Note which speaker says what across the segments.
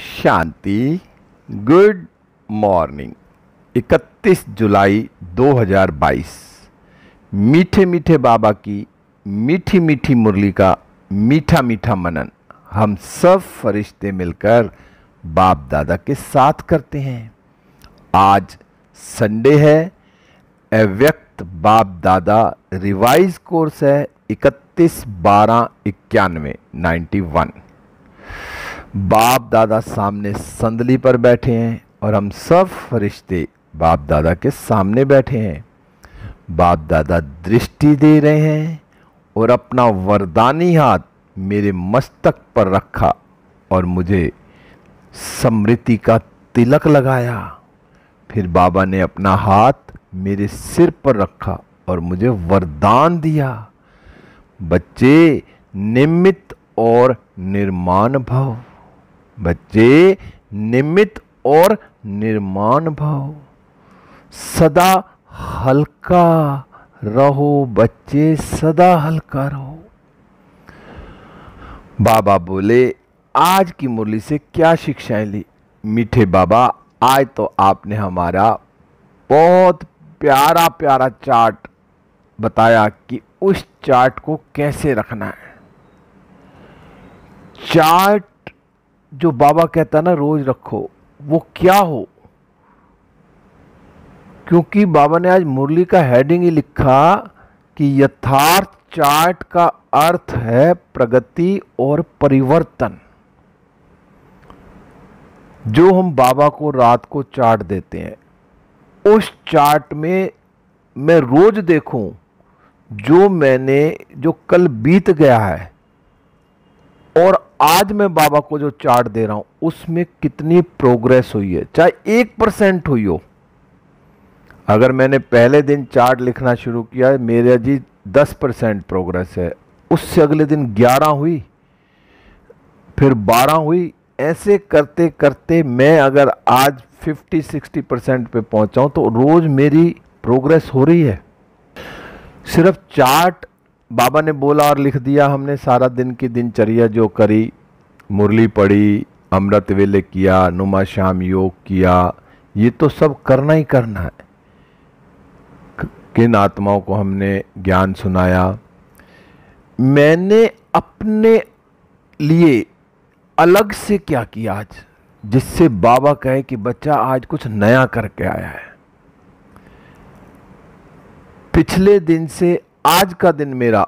Speaker 1: शांति good morning 31 जुलाई 2022 मीठे मीठे बाबा की मीठी मीठी मुरली का मीठा मीठा मनन हम सब फरिश्ते मिलकर बाप दादा के साथ करते हैं आज संडे है अव्यक्त बाप दादा रिवाइज कोर्स है इकतीस बारह इक्यानवे नाइन्टी वन बाप दादा सामने संदली पर बैठे हैं और हम सब फरिश्ते बाप दादा के सामने बैठे हैं बाप दादा दृष्टि दे रहे हैं और अपना वरदानी हाथ मेरे मस्तक पर रखा और मुझे समृद्धि का तिलक लगाया फिर बाबा ने अपना हाथ मेरे सिर पर रखा और मुझे वरदान दिया बच्चे निमित और निर्माण भव बच्चे निमित और निर्माण भाव सदा हल्का रहो बच्चे सदा हल्का रहो बाबा बोले आज की मुरली से क्या शिक्षाएं ली मीठे बाबा आज तो आपने हमारा बहुत प्यारा प्यारा चार्ट बताया कि उस चार्ट को कैसे रखना है चार्ट जो बाबा कहता ना रोज रखो वो क्या हो क्योंकि बाबा ने आज मुरली का हेडिंग ही लिखा कि यथार्थ चार्ट का अर्थ है प्रगति और परिवर्तन जो हम बाबा को रात को चार्ट देते हैं उस चार्ट में मैं रोज देखूं जो मैंने जो कल बीत गया है और आज मैं बाबा को जो चार्ट दे रहा हूं उसमें कितनी प्रोग्रेस हुई है चाहे एक परसेंट हुई हो अगर मैंने पहले दिन चार्ट लिखना शुरू किया मेरा जी दस परसेंट प्रोग्रेस है उससे अगले दिन ग्यारह हुई फिर बारह हुई ऐसे करते करते मैं अगर आज फिफ्टी सिक्सटी परसेंट पर पहुंचाऊं तो रोज़ मेरी प्रोग्रेस हो रही है सिर्फ चार्ट बाबा ने बोला और लिख दिया हमने सारा दिन की दिनचर्या जो करी मुरली पढ़ी अमृत वेले किया नुमा शाम योग किया ये तो सब करना ही करना है किन आत्माओं को हमने ज्ञान सुनाया मैंने अपने लिए अलग से क्या किया आज जिससे बाबा कहे कि बच्चा आज कुछ नया करके आया है पिछले दिन से आज का दिन मेरा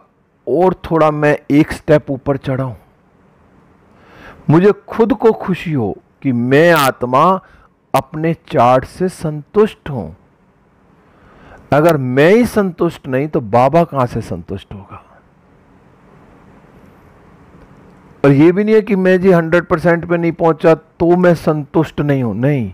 Speaker 1: और थोड़ा मैं एक स्टेप ऊपर चढ़ा हूं मुझे खुद को खुशी हो कि मैं आत्मा अपने चार्ट से संतुष्ट हूं अगर मैं ही संतुष्ट नहीं तो बाबा कहां से संतुष्ट होगा और यह भी नहीं है कि मैं जी हंड्रेड परसेंट पर नहीं पहुंचा तो मैं संतुष्ट नहीं हूं नहीं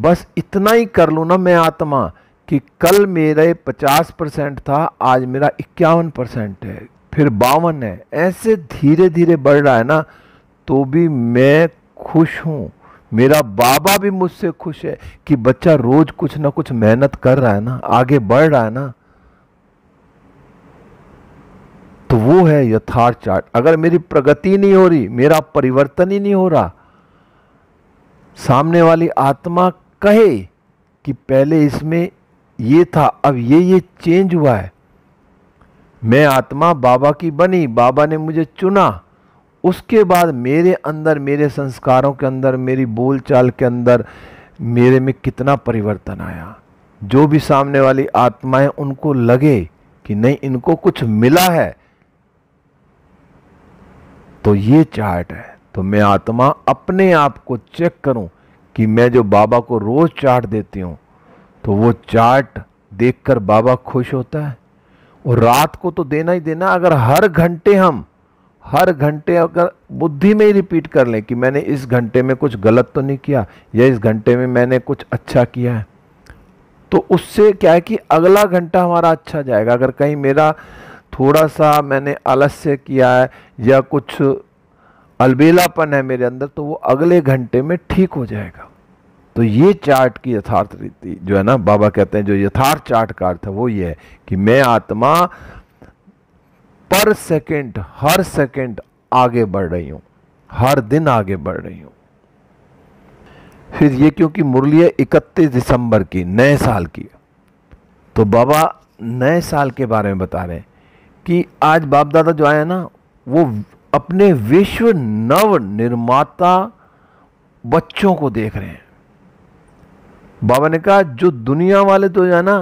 Speaker 1: बस इतना ही कर लू ना मैं आत्मा कि कल मेरे 50 परसेंट था आज मेरा इक्यावन परसेंट है फिर बावन है ऐसे धीरे धीरे बढ़ रहा है ना तो भी मैं खुश हूँ मेरा बाबा भी मुझसे खुश है कि बच्चा रोज कुछ ना कुछ मेहनत कर रहा है ना आगे बढ़ रहा है ना तो वो है यथार्थ चार्ट अगर मेरी प्रगति नहीं हो रही मेरा परिवर्तन ही नहीं हो रहा सामने वाली आत्मा कहे कि पहले इसमें ये था अब ये ये चेंज हुआ है मैं आत्मा बाबा की बनी बाबा ने मुझे चुना उसके बाद मेरे अंदर मेरे संस्कारों के अंदर मेरी बोलचाल के अंदर मेरे में कितना परिवर्तन आया जो भी सामने वाली आत्माएं उनको लगे कि नहीं इनको कुछ मिला है तो ये चार्ट है तो मैं आत्मा अपने आप को चेक करूं कि मैं जो बाबा को रोज चाट देती हूं तो वो चार्ट देखकर बाबा खुश होता है और रात को तो देना ही देना अगर हर घंटे हम हर घंटे अगर बुद्धि में ही रिपीट कर लें कि मैंने इस घंटे में कुछ गलत तो नहीं किया या इस घंटे में मैंने कुछ अच्छा किया है तो उससे क्या है कि अगला घंटा हमारा अच्छा जाएगा अगर कहीं मेरा थोड़ा सा मैंने आलस्य किया है या कुछ अलबेलापन है मेरे अंदर तो वो अगले घंटे में ठीक हो जाएगा तो ये चार्ट की यथार्थ रीति जो है ना बाबा कहते हैं जो यथार्थ चार्ट का अर्थ है वो ये है कि मैं आत्मा पर सेकंड हर सेकंड आगे बढ़ रही हूं हर दिन आगे बढ़ रही हूं फिर ये क्योंकि मुरली है इकतीस दिसंबर की नए साल की तो बाबा नए साल के बारे में बता रहे हैं कि आज बाप दादा जो आए ना वो अपने विश्व नव निर्माता बच्चों को देख रहे हैं बाबा ने कहा जो दुनिया वाले तो है ना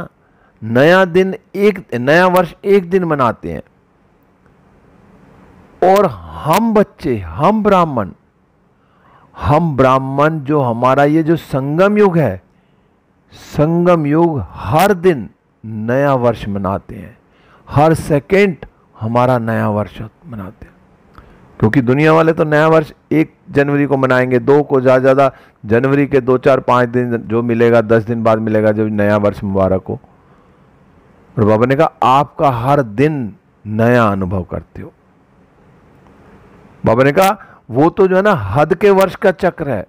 Speaker 1: नया दिन एक नया वर्ष एक दिन मनाते हैं और हम बच्चे हम ब्राह्मण हम ब्राह्मण जो हमारा ये जो संगम युग है संगम युग हर दिन नया वर्ष मनाते हैं हर सेकेंड हमारा नया वर्ष मनाते हैं क्योंकि दुनिया वाले तो नया वर्ष एक जनवरी को मनाएंगे दो को ज़्यादा ज़्यादा जनवरी के दो चार पाँच दिन जो मिलेगा दस दिन बाद मिलेगा जब नया वर्ष मुबारक हो और बाबा ने कहा आपका हर दिन नया अनुभव करते हो बाबा ने कहा वो तो जो है ना हद के वर्ष का चक्र है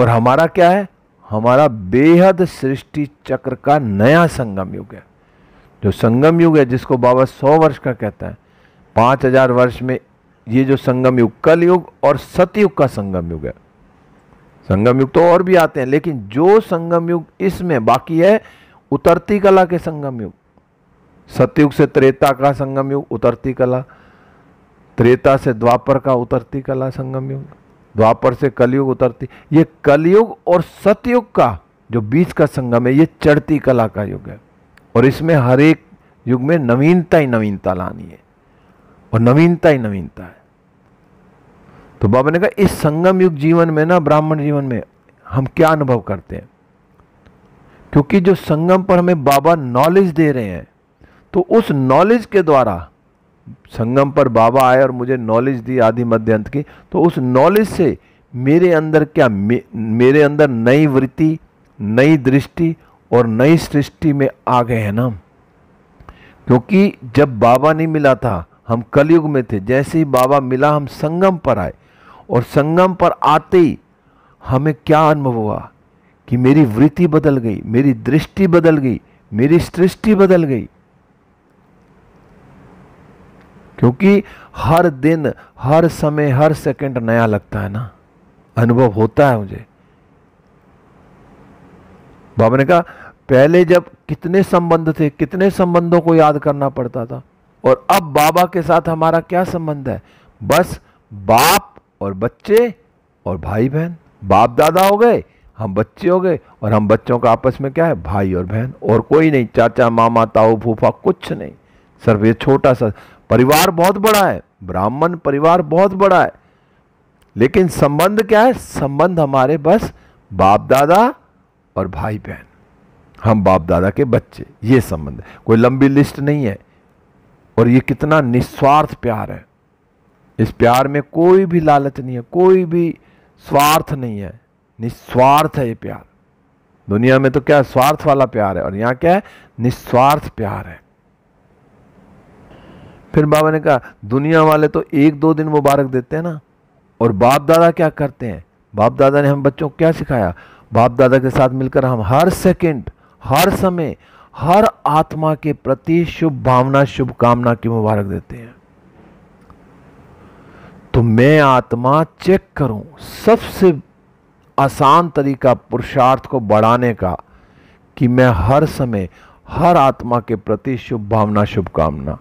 Speaker 1: और हमारा क्या है हमारा बेहद सृष्टि चक्र का नया संगम युग है जो संगम युग है जिसको बाबा सौ वर्ष का कहता है पांच हजार वर्ष में ये जो संगम युग कल युग और सतयुग का संगम युग है संगम युग तो और भी आते हैं लेकिन जो संगम युग इसमें बाकी है उतरती कला के संगम युग सतयुग से त्रेता का संगम युग उतरती कला त्रेता से द्वापर का उतरती कला संगम युग द्वापर से कलयुग उतरती ये कलयुग और सतयुग का जो बीच का संगम है ये चढ़ती कला का युग है और इसमें हर एक युग में नवीनता ही नवीनता लानी है और नवीनता ही नवीनता है तो बाबा ने कहा इस संगम युग जीवन में ना ब्राह्मण जीवन में हम क्या अनुभव करते हैं क्योंकि जो संगम पर हमें बाबा नॉलेज दे रहे हैं तो उस नॉलेज के द्वारा संगम पर बाबा आए और मुझे नॉलेज दी आदि मध्य अंत की तो उस नॉलेज से मेरे अंदर क्या मे, मेरे अंदर नई वृत्ति नई दृष्टि और नई सृष्टि में आ गए हैं ना क्योंकि जब बाबा नहीं मिला था हम कलयुग में थे जैसे ही बाबा मिला हम संगम पर आए और संगम पर आते ही हमें क्या अनुभव हुआ कि मेरी वृत्ति बदल गई मेरी दृष्टि बदल गई मेरी सृष्टि बदल गई क्योंकि हर दिन हर समय हर सेकंड नया लगता है ना अनुभव होता है मुझे बाबा ने कहा पहले जब कितने संबंध थे कितने संबंधों को याद करना पड़ता था और अब बाबा के साथ हमारा क्या संबंध है बस बाप और बच्चे और भाई बहन बाप दादा हो गए हम बच्चे हो गए और हम बच्चों का आपस में क्या है भाई और बहन और कोई नहीं चाचा मामा ताऊ फूफा कुछ नहीं सिर्फ ये छोटा सा परिवार बहुत बड़ा है ब्राह्मण परिवार बहुत बड़ा है लेकिन संबंध क्या है संबंध हमारे बस बाप दादा और भाई बहन हम बाप दादा के बच्चे ये संबंध कोई लंबी लिस्ट नहीं है और ये कितना निस्वार्थ प्यार है इस प्यार में कोई भी लालच नहीं है कोई भी स्वार्थ नहीं है निस्वार्थ है ये प्यार दुनिया में तो क्या है? स्वार्थ वाला प्यार है और यहां क्या है निस्वार्थ प्यार है फिर बाबा ने कहा दुनिया वाले तो एक दो दिन मुबारक देते हैं ना और बाप दादा क्या करते हैं बाप दादा ने हम बच्चों को क्या सिखाया बाप दादा के साथ मिलकर हम हर सेकंड हर समय हर आत्मा के प्रति शुभ भावना शुभकामना की मुबारक देते हैं तो मैं आत्मा चेक करूं सबसे आसान तरीका पुरुषार्थ को बढ़ाने का कि मैं हर समय हर आत्मा के प्रति शुभ भावना शुभकामना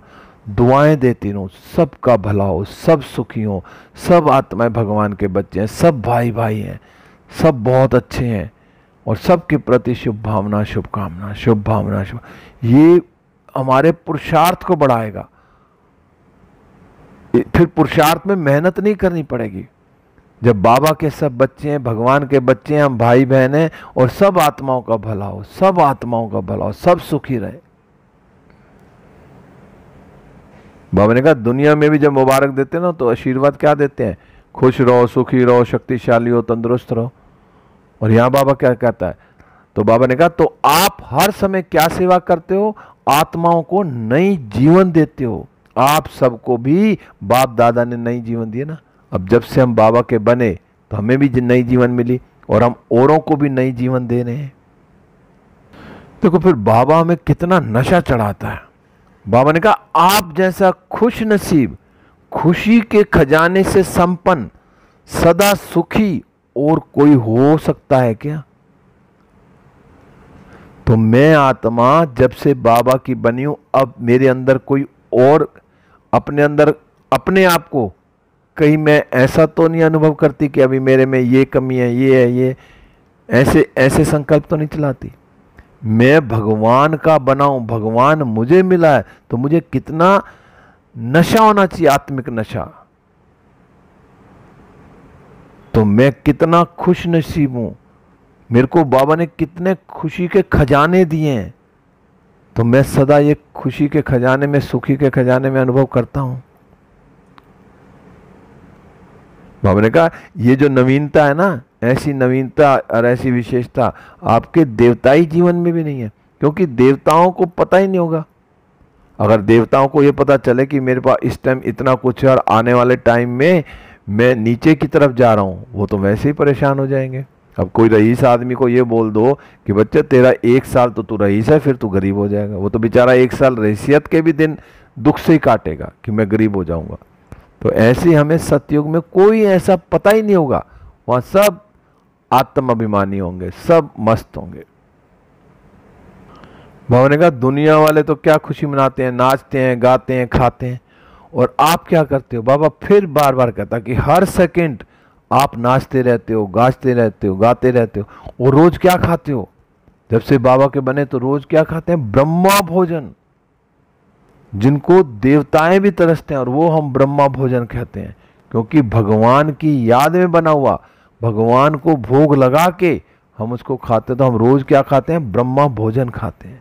Speaker 1: दुआएं देती रहूं सबका भला हो सब सुखी हो सब आत्माएं भगवान के बच्चे हैं सब भाई भाई हैं सब बहुत अच्छे हैं और सबके प्रति शुभ भावना शुभकामना शुभ भावना शुभ ये हमारे पुरुषार्थ को बढ़ाएगा फिर पुरुषार्थ में मेहनत नहीं करनी पड़ेगी जब बाबा के सब बच्चे हैं भगवान के बच्चे हैं हम भाई बहन हैं और सब आत्माओं का भला हो सब आत्माओं का भला हो सब सुखी रहे बाबा ने कहा दुनिया में भी जब मुबारक देते ना तो आशीर्वाद क्या देते हैं खुश रहो सुखी रहो शक्तिशाली हो तंदुरुस्त रहो और यहां बाबा क्या कहता है तो बाबा ने कहा तो आप हर समय क्या सेवा करते हो आत्माओं को नई जीवन देते हो आप सबको भी बाप दादा ने नई जीवन दिया ना अब जब से हम बाबा के बने तो हमें भी नई जीवन मिली और हम औरों को भी नई जीवन दे रहे हैं देखो फिर बाबा हमें कितना नशा चढ़ाता है बाबा ने कहा आप जैसा खुश नसीब खुशी के खजाने से संपन्न सदा सुखी और कोई हो सकता है क्या तो मैं आत्मा जब से बाबा की बनी हूं अब मेरे अंदर कोई और अपने अंदर अपने आप को कहीं मैं ऐसा तो नहीं अनुभव करती कि अभी मेरे में ये कमी है ये है ये ऐसे ऐसे संकल्प तो नहीं चलाती मैं भगवान का बनाऊं भगवान मुझे मिला है तो मुझे कितना नशा होना चाहिए आत्मिक नशा तो मैं कितना खुश नसीब हूं मेरे को बाबा ने कितने खुशी के खजाने दिए हैं तो मैं सदा ये खुशी के खजाने में सुखी के खजाने में अनुभव करता हूं बाबा ने कहा ये जो नवीनता है ना ऐसी नवीनता और ऐसी विशेषता आपके देवताई जीवन में भी नहीं है क्योंकि देवताओं को पता ही नहीं होगा अगर देवताओं को यह पता चले कि मेरे पास इस टाइम इतना कुछ है और आने वाले टाइम में मैं नीचे की तरफ जा रहा हूँ वो तो वैसे ही परेशान हो जाएंगे अब कोई रईस आदमी को ये बोल दो कि बच्चे तेरा एक साल तो तू रईस है फिर तू गरीब हो जाएगा वो तो बेचारा एक साल रईसियत के भी दिन दुख से ही काटेगा कि मैं गरीब हो जाऊंगा तो ऐसे हमें सत्युग में कोई ऐसा पता ही नहीं होगा वहाँ सब आत्माभिमानी होंगे सब मस्त होंगे भावने ने कहा दुनिया वाले तो क्या खुशी मनाते हैं नाचते हैं गाते हैं खाते हैं और आप क्या करते हो बाबा फिर बार बार कहता कि हर सेकंड आप नाचते रहते हो गाचते रहते हो गाते रहते हो और रोज क्या खाते हो जब से बाबा के बने तो रोज क्या खाते हैं ब्रह्मा भोजन जिनको देवताएं भी तरसते हैं और वो हम ब्रह्मा भोजन कहते हैं क्योंकि भगवान की याद में बना हुआ भगवान को भोग लगा के हम उसको खाते तो हम रोज क्या खाते हैं ब्रह्मा भोजन खाते हैं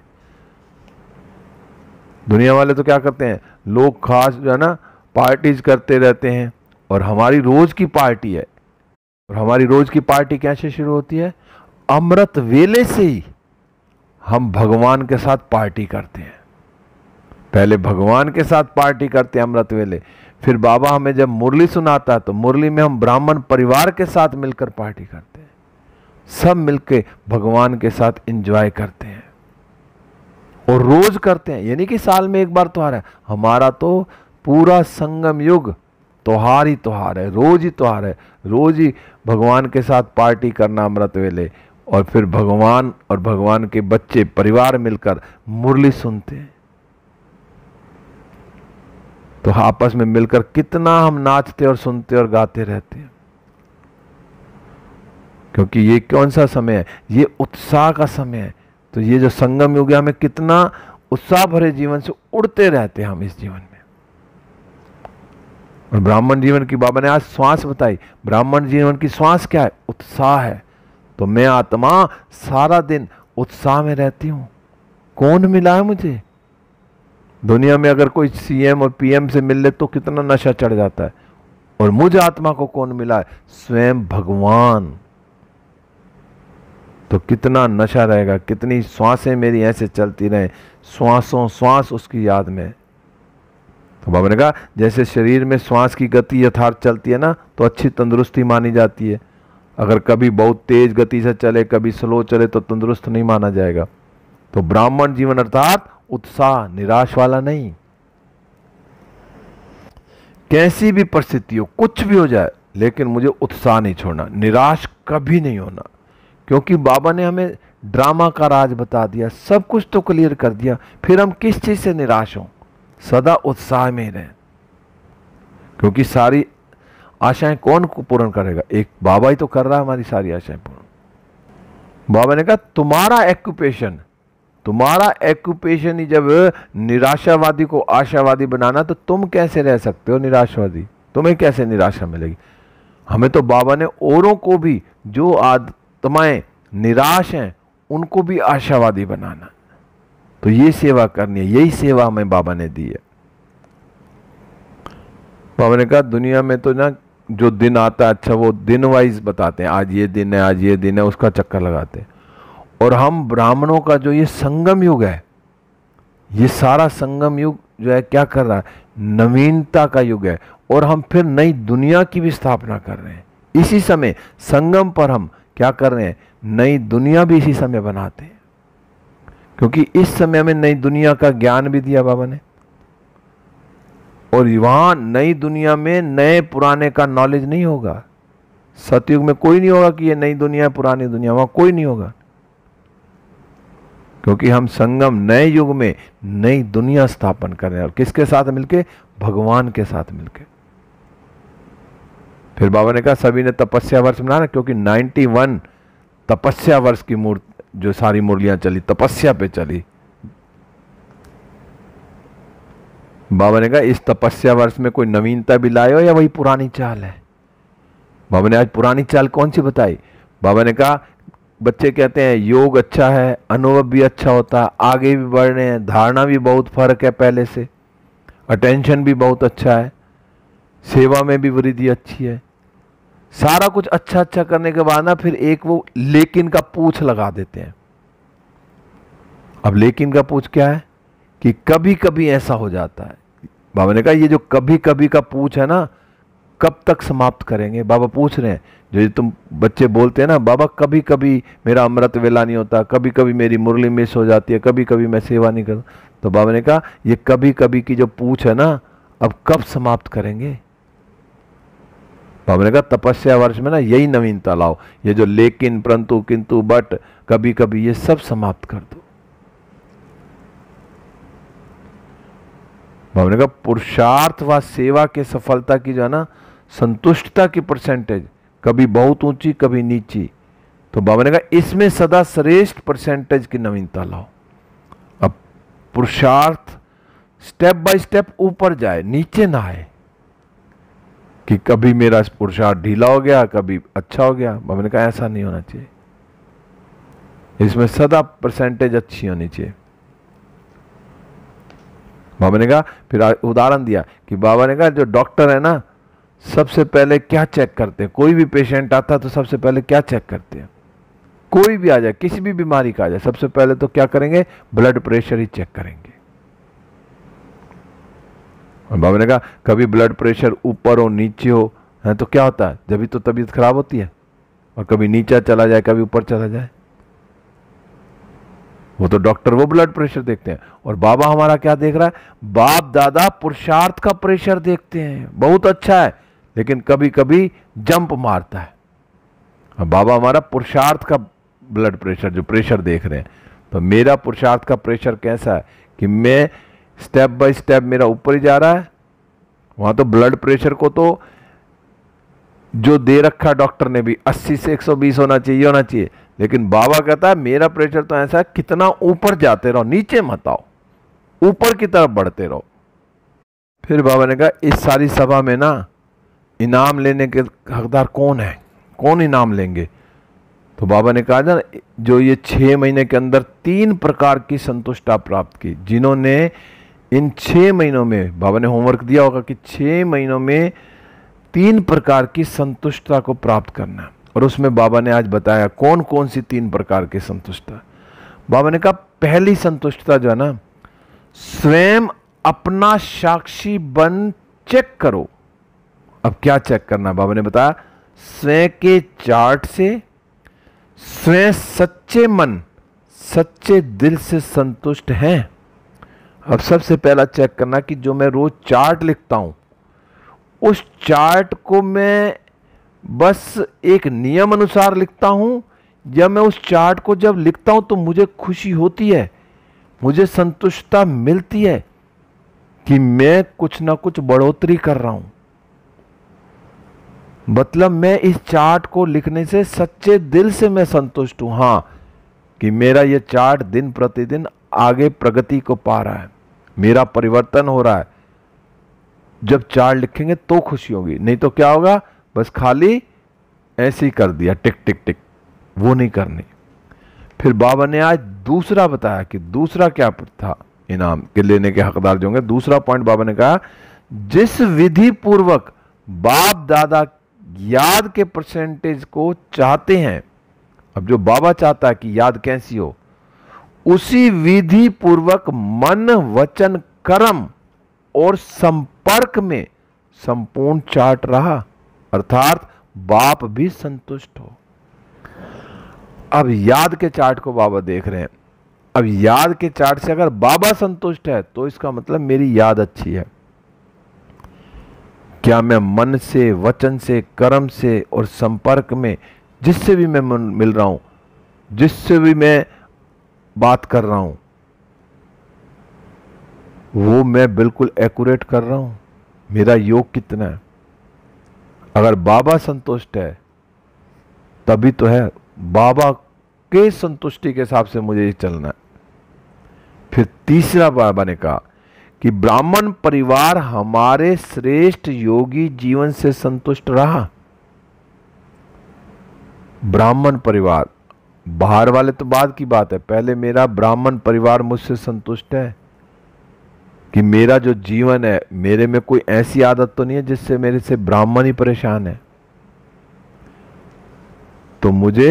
Speaker 1: दुनिया वाले तो क्या करते हैं लोग खास जो है ना पार्टीज करते रहते हैं और हमारी रोज़ की पार्टी है और हमारी रोज़ की पार्टी कैसे शुरू होती है अमृत वेले से ही हम भगवान के साथ पार्टी करते हैं पहले भगवान के साथ पार्टी करते हैं अमृत वेले फिर बाबा हमें जब मुरली सुनाता है तो मुरली में हम ब्राह्मण परिवार के साथ मिलकर पार्टी करते हैं सब मिलकर भगवान के साथ एंजॉय करते हैं और रोज करते हैं यानी कि साल में एक बार त्यौहार है हमारा तो पूरा संगम युग त्यौहार ही त्यौहार है रोज ही त्यौहार है रोज ही भगवान के साथ पार्टी करना अमृत वेले और फिर भगवान और भगवान के बच्चे परिवार मिलकर मुरली सुनते हैं तो आपस में मिलकर कितना हम नाचते और सुनते और गाते रहते हैं क्योंकि ये कौन सा समय है ये उत्साह का समय है तो ये जो संगम युग है हमें कितना उत्साह भरे जीवन से उड़ते रहते हैं हम इस जीवन में और ब्राह्मण जीवन की बाबा ने आज श्वास बताई ब्राह्मण जीवन की श्वास क्या है उत्साह है तो मैं आत्मा सारा दिन उत्साह में रहती हूं कौन मिला है मुझे दुनिया में अगर कोई सीएम और पीएम से मिल ले तो कितना नशा चढ़ जाता है और मुझे आत्मा को कौन मिला है स्वयं भगवान तो कितना नशा रहेगा कितनी श्वासें मेरी ऐसे चलती रहें श्वासों श्वास उसकी याद में तो बाबा ने कहा जैसे शरीर में श्वास की गति यथार्थ चलती है ना तो अच्छी तंदुरुस्ती मानी जाती है अगर कभी बहुत तेज गति से चले कभी स्लो चले तो तंदुरुस्त नहीं माना जाएगा तो ब्राह्मण जीवन अर्थात उत्साह निराश वाला नहीं कैसी भी परिस्थिति हो कुछ भी हो जाए लेकिन मुझे उत्साह नहीं छोड़ना निराश कभी नहीं होना क्योंकि बाबा ने हमें ड्रामा का राज बता दिया सब कुछ तो क्लियर कर दिया फिर हम किस चीज़ से निराश हों सदा उत्साह में रहें क्योंकि सारी आशाएं कौन को पूर्ण करेगा एक बाबा ही तो कर रहा है हमारी सारी आशाएं पूर्ण बाबा ने कहा तुम्हारा एक्यूपेशन तुम्हारा एक्यूपेशन ही जब निराशावादी को आशावादी बनाना तो तुम कैसे रह सकते हो निराशावादी तुम्हें कैसे निराशा मिलेगी हमें तो बाबा ने औरों को भी जो आद तमाएँ तो निराश हैं उनको भी आशावादी बनाना तो ये सेवा करनी है यही सेवा हमें बाबा ने दी है बाबा ने कहा दुनिया में तो ना जो दिन आता है अच्छा वो दिन वाइज बताते हैं आज ये दिन है आज ये दिन है उसका चक्कर लगाते हैं और हम ब्राह्मणों का जो ये संगम युग है ये सारा संगम युग जो है क्या कर रहा है नवीनता का युग है और हम फिर नई दुनिया की भी स्थापना कर रहे हैं इसी समय संगम पर हम क्या कर रहे हैं नई दुनिया भी इसी समय बनाते हैं क्योंकि इस समय में नई दुनिया का ज्ञान भी दिया बाबा ने और वहां नई दुनिया में नए पुराने का नॉलेज नहीं होगा सतयुग में कोई नहीं होगा कि ये नई दुनिया है पुरानी दुनिया वहां कोई नहीं होगा क्योंकि हम संगम नए युग में नई दुनिया स्थापन कर रहे हैं और किसके साथ मिलके भगवान के साथ मिलके फिर बाबा ने कहा सभी ने तपस्या वर्ष ना क्योंकि 91 तपस्या वर्ष की मूर्त जो सारी मुरलियां चली तपस्या पे चली बाबा ने कहा इस तपस्या वर्ष में कोई नवीनता भी लाए हो या वही पुरानी चाल है बाबा ने आज पुरानी चाल कौन सी बताई बाबा ने कहा बच्चे कहते हैं योग अच्छा है अनुभव भी अच्छा होता है आगे भी बढ़ रहे हैं धारणा भी बहुत फर्क है पहले से अटेंशन भी बहुत अच्छा है सेवा में भी वृद्धि अच्छी है सारा कुछ अच्छा अच्छा करने के बाद ना फिर एक वो लेकिन का पूछ लगा देते हैं अब लेकिन का पूछ क्या है कि कभी कभी ऐसा हो जाता है बाबा ने कहा ये जो कभी कभी का पूछ है ना कब तक समाप्त करेंगे बाबा पूछ रहे हैं जो तुम बच्चे बोलते हैं ना बाबा कभी कभी मेरा अमृत वेला नहीं होता कभी कभी मेरी मुरली मिस हो जाती है कभी कभी मैं सेवा नहीं करता तो बाबा ने कहा ये कभी कभी की जो पूछ है ना अब कब समाप्त करेंगे तो हमने कहा तपस्या वर्ष में ना यही नवीनता लाओ ये जो लेकिन परंतु किंतु बट कभी कभी ये सब समाप्त कर दो हमने कहा पुरुषार्थ व सेवा के सफलता की जो है ना संतुष्टता की परसेंटेज कभी बहुत ऊंची कभी नीची तो बाबा ने कहा इसमें सदा श्रेष्ठ परसेंटेज की नवीनता लाओ अब पुरुषार्थ स्टेप बाय स्टेप ऊपर जाए नीचे ना आए कि कभी मेरा पुरुषार्थ ढीला हो गया कभी अच्छा हो गया मैंने कहा ऐसा नहीं होना चाहिए इसमें सदा परसेंटेज अच्छी होनी चाहिए बाबा ने कहा फिर उदाहरण दिया कि बाबा ने कहा जो डॉक्टर है ना सबसे पहले क्या चेक करते हैं कोई भी पेशेंट आता है तो सबसे पहले क्या चेक करते हैं कोई भी आ जाए किसी भी बीमारी का आ जाए सबसे पहले तो क्या करेंगे ब्लड प्रेशर ही चेक करेंगे और बाबा ने कहा कभी ब्लड प्रेशर ऊपर हो नीचे हो है तो क्या होता है जब तो तबीयत खराब होती है और कभी नीचा चला जाए कभी ऊपर चला जाए वो तो डॉक्टर वो ब्लड प्रेशर देखते हैं और बाबा हमारा क्या देख रहा है बाप दादा पुरुषार्थ का प्रेशर देखते हैं बहुत अच्छा है लेकिन कभी कभी जंप मारता है और बाबा हमारा पुरुषार्थ का ब्लड प्रेशर जो प्रेशर देख रहे हैं तो मेरा पुरुषार्थ का प्रेशर कैसा है कि मैं स्टेप बाय स्टेप मेरा ऊपर ही जा रहा है वहां तो ब्लड प्रेशर को तो जो दे रखा डॉक्टर ने भी 80 से 120 होना चाहिए होना चाहिए लेकिन बाबा कहता है मेरा प्रेशर तो ऐसा है कितना ऊपर जाते रहो नीचे मत आओ ऊपर की तरफ बढ़ते रहो फिर बाबा ने कहा इस सारी सभा में ना इनाम लेने के हकदार कौन है कौन इनाम लेंगे तो बाबा ने कहा जो ये छह महीने के अंदर तीन प्रकार की संतुष्टा प्राप्त की जिन्होंने इन छः महीनों में बाबा ने होमवर्क दिया होगा कि छः महीनों में तीन प्रकार की संतुष्टता को प्राप्त करना और उसमें बाबा ने आज बताया कौन कौन सी तीन प्रकार की संतुष्टता बाबा ने कहा पहली संतुष्टता जो है ना स्वयं अपना साक्षी बन चेक करो अब क्या चेक करना बाबा ने बताया स्वयं के चार्ट से स्वयं सच्चे मन सच्चे दिल से संतुष्ट हैं अब सबसे पहला चेक करना कि जो मैं रोज़ चार्ट लिखता हूँ उस चार्ट को मैं बस एक नियम अनुसार लिखता हूँ या मैं उस चार्ट को जब लिखता हूँ तो मुझे खुशी होती है मुझे संतुष्टता मिलती है कि मैं कुछ ना कुछ बढ़ोतरी कर रहा हूँ मतलब मैं इस चार्ट को लिखने से सच्चे दिल से मैं संतुष्ट हूँ हाँ कि मेरा ये चार्ट दिन प्रतिदिन आगे प्रगति को पा रहा है मेरा परिवर्तन हो रहा है जब चार लिखेंगे तो खुशी होगी नहीं तो क्या होगा बस खाली ऐसे ही कर दिया टिक टिक टिक वो नहीं करनी फिर बाबा ने आज दूसरा बताया कि दूसरा क्या था इनाम के लेने के हकदार जो होंगे दूसरा पॉइंट बाबा ने कहा जिस विधि पूर्वक बाप दादा याद के परसेंटेज को चाहते हैं अब जो बाबा चाहता है कि याद कैसी हो उसी विधि पूर्वक मन वचन कर्म और संपर्क में संपूर्ण चाट रहा अर्थात बाप भी संतुष्ट हो अब याद के चार्ट को बाबा देख रहे हैं अब याद के चार्ट से अगर बाबा संतुष्ट है तो इसका मतलब मेरी याद अच्छी है क्या मैं मन से वचन से कर्म से और संपर्क में जिससे भी मैं मिल रहा हूं जिससे भी मैं बात कर रहा हूं वो मैं बिल्कुल एक्यूरेट कर रहा हूं मेरा योग कितना है अगर बाबा संतुष्ट है तभी तो है बाबा के संतुष्टि के हिसाब से मुझे चलना है फिर तीसरा बाबा ने कहा कि ब्राह्मण परिवार हमारे श्रेष्ठ योगी जीवन से संतुष्ट रहा ब्राह्मण परिवार बाहर वाले तो बाद की बात है पहले मेरा ब्राह्मण परिवार मुझसे संतुष्ट है कि मेरा जो जीवन है मेरे में कोई ऐसी आदत तो नहीं है जिससे मेरे से ब्राह्मण ही परेशान है तो मुझे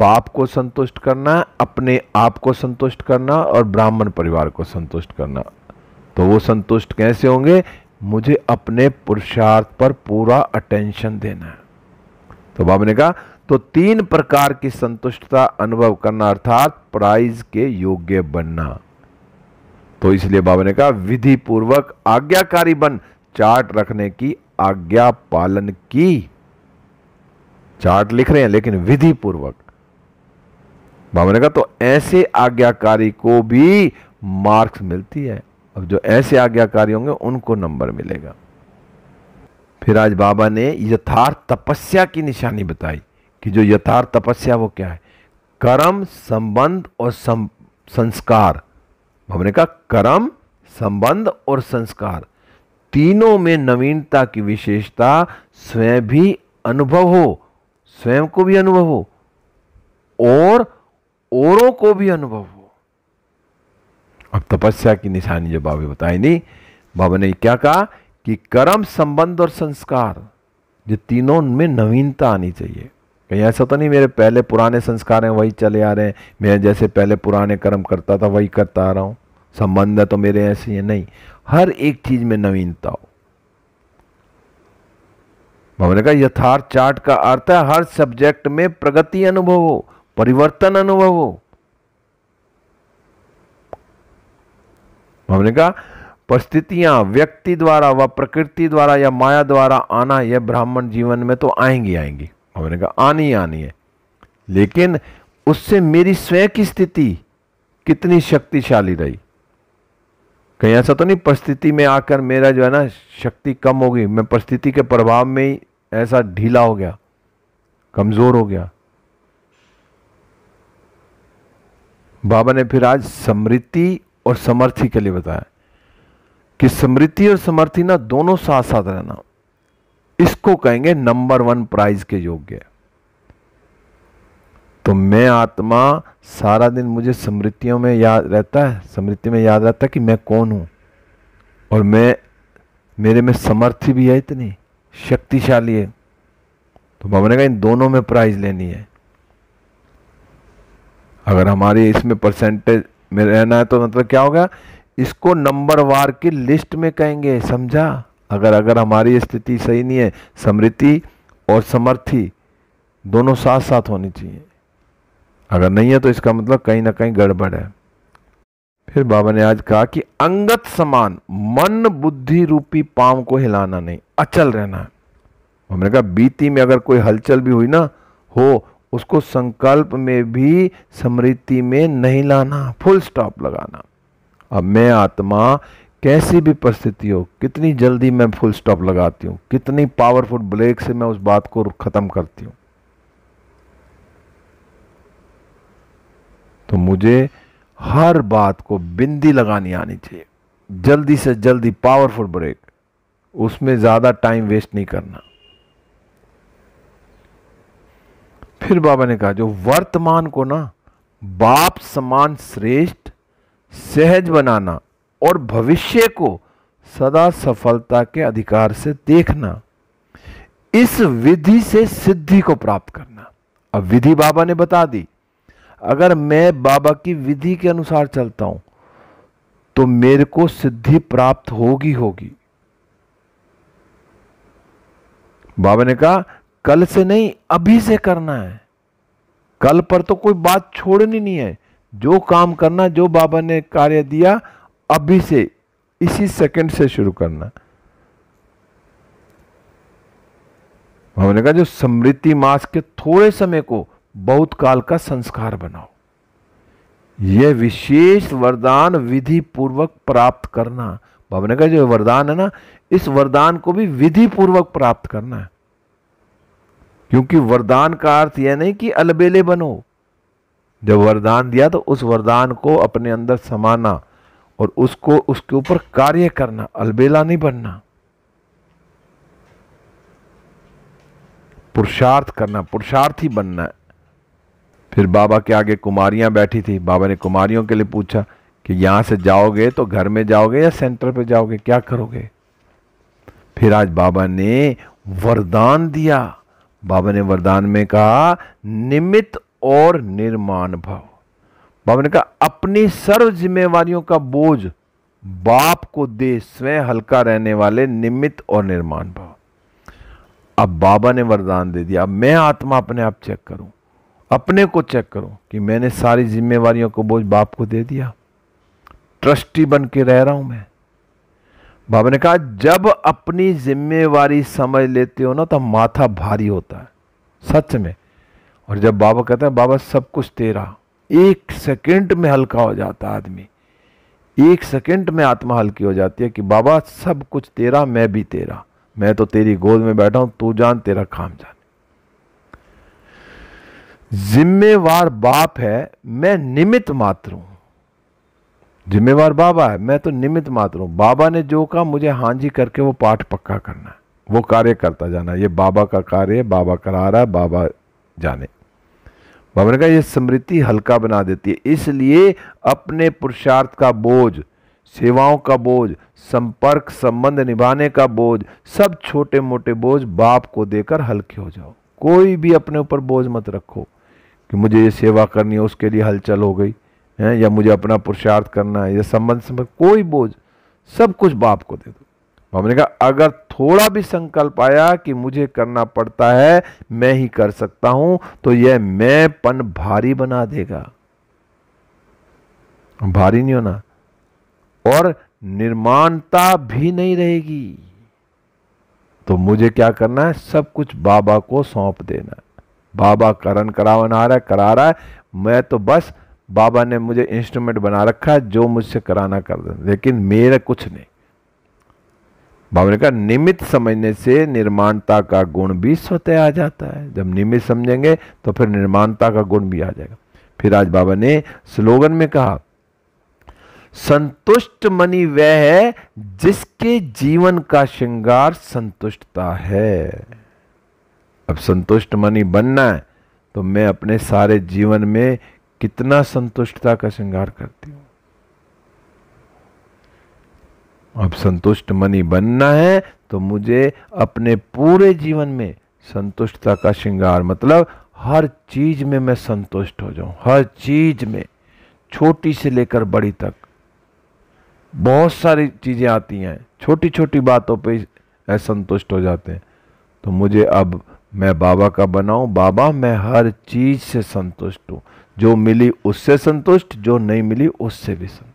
Speaker 1: बाप को संतुष्ट करना अपने आप को संतुष्ट करना और ब्राह्मण परिवार को संतुष्ट करना तो वो संतुष्ट कैसे होंगे मुझे अपने पुरुषार्थ पर पूरा अटेंशन देना है तो बाप ने कहा तो तीन प्रकार की संतुष्टता अनुभव करना अर्थात प्राइज के योग्य बनना तो इसलिए बाबा ने कहा विधि पूर्वक आज्ञाकारी बन चार्ट रखने की आज्ञा पालन की चार्ट लिख रहे हैं लेकिन विधि पूर्वक बाबा ने कहा तो ऐसे आज्ञाकारी को भी मार्क्स मिलती है अब जो ऐसे आज्ञाकारी होंगे उनको नंबर मिलेगा फिर आज बाबा ने यथार्थ तपस्या की निशानी बताई कि जो यथार्थ तपस्या वो क्या है कर्म संबंध और सं, संस्कार हमने कहा कर्म संबंध और संस्कार तीनों में नवीनता की विशेषता स्वयं भी अनुभव हो स्वयं को भी अनुभव हो और औरों को भी अनुभव हो अब तपस्या की निशानी जो बाबा बताई नहीं बाबा ने क्या कहा कि कर्म संबंध और संस्कार जो तीनों में नवीनता आनी चाहिए कहीं ऐसा तो नहीं मेरे पहले पुराने संस्कार हैं वही चले आ रहे हैं मैं जैसे पहले पुराने कर्म करता था वही करता आ रहा हूँ संबंध है तो मेरे ऐसे ही नहीं हर एक चीज़ में नवीनता हो हमने कहा यथार्थ चार्ट का अर्थ है हर सब्जेक्ट में प्रगति अनुभव हो परिवर्तन अनुभव हो हमने कहा परिस्थितियां व्यक्ति द्वारा व प्रकृति द्वारा या माया द्वारा आना यह ब्राह्मण जीवन में तो आएंगी आएंगी और मैंने कहा आनी आनी है लेकिन उससे मेरी स्वयं की स्थिति कितनी शक्तिशाली रही कहीं ऐसा तो नहीं परिस्थिति में आकर मेरा जो है ना शक्ति कम हो गई मैं परिस्थिति के प्रभाव में ही ऐसा ढीला हो गया कमज़ोर हो गया बाबा ने फिर आज समृद्धि और समर्थी के लिए बताया कि समृद्धि और समर्थी ना दोनों साथ साथ रहना इसको कहेंगे नंबर वन प्राइज के योग्य तो मैं आत्मा सारा दिन मुझे स्मृतियों में याद रहता है स्मृति में याद रहता है कि मैं कौन हूं और मैं मेरे में समर्थी भी है इतनी शक्तिशाली है तो बाबा ने कहा इन दोनों में प्राइज लेनी है अगर हमारी इसमें परसेंटेज में रहना है तो मतलब क्या होगा इसको नंबर वार की लिस्ट में कहेंगे समझा अगर अगर हमारी स्थिति सही नहीं है समृद्धि और समर्थी दोनों साथ साथ होनी चाहिए अगर नहीं है तो इसका मतलब कहीं ना कहीं गड़बड़ है फिर बाबा ने आज कहा कि अंगत समान मन बुद्धि रूपी पाम को हिलाना नहीं अचल रहना है हमने कहा बीती में अगर कोई हलचल भी हुई ना हो उसको संकल्प में भी समृद्धि में नहीं लाना फुल स्टॉप लगाना अब मैं आत्मा कैसी भी परिस्थिति हो कितनी जल्दी मैं फुल स्टॉप लगाती हूँ कितनी पावरफुल ब्रेक से मैं उस बात को ख़त्म करती हूँ तो मुझे हर बात को बिंदी लगानी आनी चाहिए जल्दी से जल्दी पावरफुल ब्रेक उसमें ज़्यादा टाइम वेस्ट नहीं करना फिर बाबा ने कहा जो वर्तमान को ना बाप समान श्रेष्ठ सहज बनाना और भविष्य को सदा सफलता के अधिकार से देखना इस विधि से सिद्धि को प्राप्त करना अब विधि बाबा ने बता दी अगर मैं बाबा की विधि के अनुसार चलता हूं तो मेरे को सिद्धि प्राप्त होगी होगी बाबा ने कहा कल से नहीं अभी से करना है कल पर तो कोई बात छोड़नी नहीं है जो काम करना जो बाबा ने कार्य दिया अभी से इसी सेकंड से शुरू करना हमने कहा जो समृद्धि मास के थोड़े समय को बहुत काल का संस्कार बनाओ यह विशेष वरदान विधि पूर्वक प्राप्त करना भवन कहा जो वरदान है ना इस वरदान को भी विधि पूर्वक प्राप्त करना है क्योंकि वरदान का अर्थ यह नहीं कि अलबेले बनो जब वरदान दिया तो उस वरदान को अपने अंदर समाना और उसको उसके ऊपर कार्य करना अलबेला नहीं बनना पुरुषार्थ करना पुरुषार्थ ही बनना है फिर बाबा के आगे कुमारियां बैठी थी बाबा ने कुमारियों के लिए पूछा कि यहां से जाओगे तो घर में जाओगे या सेंटर पे जाओगे क्या करोगे फिर आज बाबा ने वरदान दिया बाबा ने वरदान में कहा निमित्त और निर्माण भाव बाबा ने कहा अपनी सर्व जिम्मेवारियों का बोझ बाप को दे स्वयं हल्का रहने वाले निमित और निर्माण भाव अब बाबा ने वरदान दे दिया अब मैं आत्मा अपने आप चेक करूं अपने को चेक करूं कि मैंने सारी जिम्मेवारियों को बोझ बाप को दे दिया ट्रस्टी बन के रह रहा हूं मैं बाबा ने कहा जब अपनी जिम्मेवारी समझ लेते हो ना तो माथा भारी होता है सच में और जब बाबा कहते हैं बाबा सब कुछ तेरा एक सेकंड में हल्का हो जाता आदमी एक सेकंड में आत्मा हल्की हो जाती है कि बाबा सब कुछ तेरा मैं भी तेरा मैं तो तेरी गोद में बैठा हूं तू जान तेरा काम जान जिम्मेवार बाप है मैं निमित मात्र हूं जिम्मेवार बाबा है मैं तो निमित मात्र हूं बाबा ने जो कहा मुझे हांजी करके वो पाठ पक्का करना है वो कार्य करता जाना ये बाबा का कार्य बाबा करा रहा है बाबा जाने बाबा का कहा यह स्मृति हल्का बना देती है इसलिए अपने पुरुषार्थ का बोझ सेवाओं का बोझ संपर्क संबंध निभाने का बोझ सब छोटे मोटे बोझ बाप को देकर हल्के हो जाओ कोई भी अपने ऊपर बोझ मत रखो कि मुझे ये सेवा करनी है उसके लिए हलचल हो गई है या मुझे अपना पुरुषार्थ करना है या संबंध संबंध कोई बोझ सब कुछ बाप को दे दो बाप ने कहा अगर थोड़ा भी संकल्प आया कि मुझे करना पड़ता है मैं ही कर सकता हूं तो यह मैंपन भारी बना देगा भारी नहीं होना और निर्माणता भी नहीं रहेगी तो मुझे क्या करना है सब कुछ बाबा को सौंप देना बाबा करण करावन आ रहा है करा रहा है मैं तो बस बाबा ने मुझे इंस्ट्रूमेंट बना रखा है जो मुझसे कराना कर देना लेकिन मेरा कुछ नहीं बाबा ने कहा निमित्त समझने से निर्माणता का गुण भी स्वतः आ जाता है जब निमित्त समझेंगे तो फिर निर्माणता का गुण भी आ जाएगा फिर आज बाबा ने स्लोगन में कहा संतुष्ट मनी वह है जिसके जीवन का श्रृंगार संतुष्टता है अब संतुष्ट मनी बनना है तो मैं अपने सारे जीवन में कितना संतुष्टता का श्रृंगार करती हूं अब संतुष्ट मनी बनना है तो मुझे अपने पूरे जीवन में संतुष्टता का श्रृंगार मतलब हर चीज में मैं संतुष्ट हो जाऊं हर चीज में छोटी से लेकर बड़ी तक बहुत सारी चीज़ें आती हैं छोटी छोटी बातों पे असंतुष्ट हो जाते हैं तो मुझे अब मैं बाबा का बनाऊं बाबा मैं हर चीज़ से संतुष्ट हूँ जो मिली उससे संतुष्ट जो नहीं मिली उससे भी संतुष्ट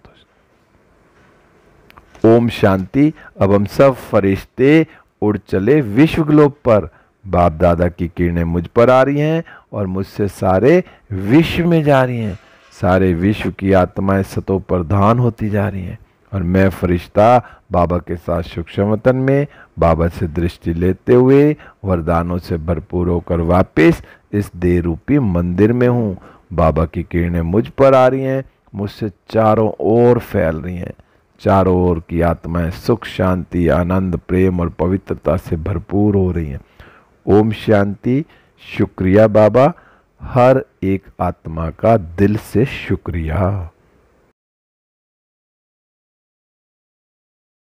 Speaker 1: ओम शांति अब हम सब फरिश्ते उड़ चले विश्व ग्लोब पर बाप दादा की किरणें मुझ पर आ रही हैं और मुझसे सारे विश्व में जा रही हैं सारे विश्व की आत्माएं सतो प्रधान होती जा रही हैं और मैं फरिश्ता बाबा के साथ वतन में बाबा से दृष्टि लेते हुए वरदानों से भरपूर होकर वापस इस दे रूपी मंदिर में हूँ बाबा की किरणें मुझ पर आ रही हैं मुझसे चारों ओर फैल रही हैं चारों ओर की आत्माएं सुख शांति आनंद प्रेम और पवित्रता से भरपूर हो रही हैं ओम शांति शुक्रिया बाबा हर एक आत्मा का दिल से शुक्रिया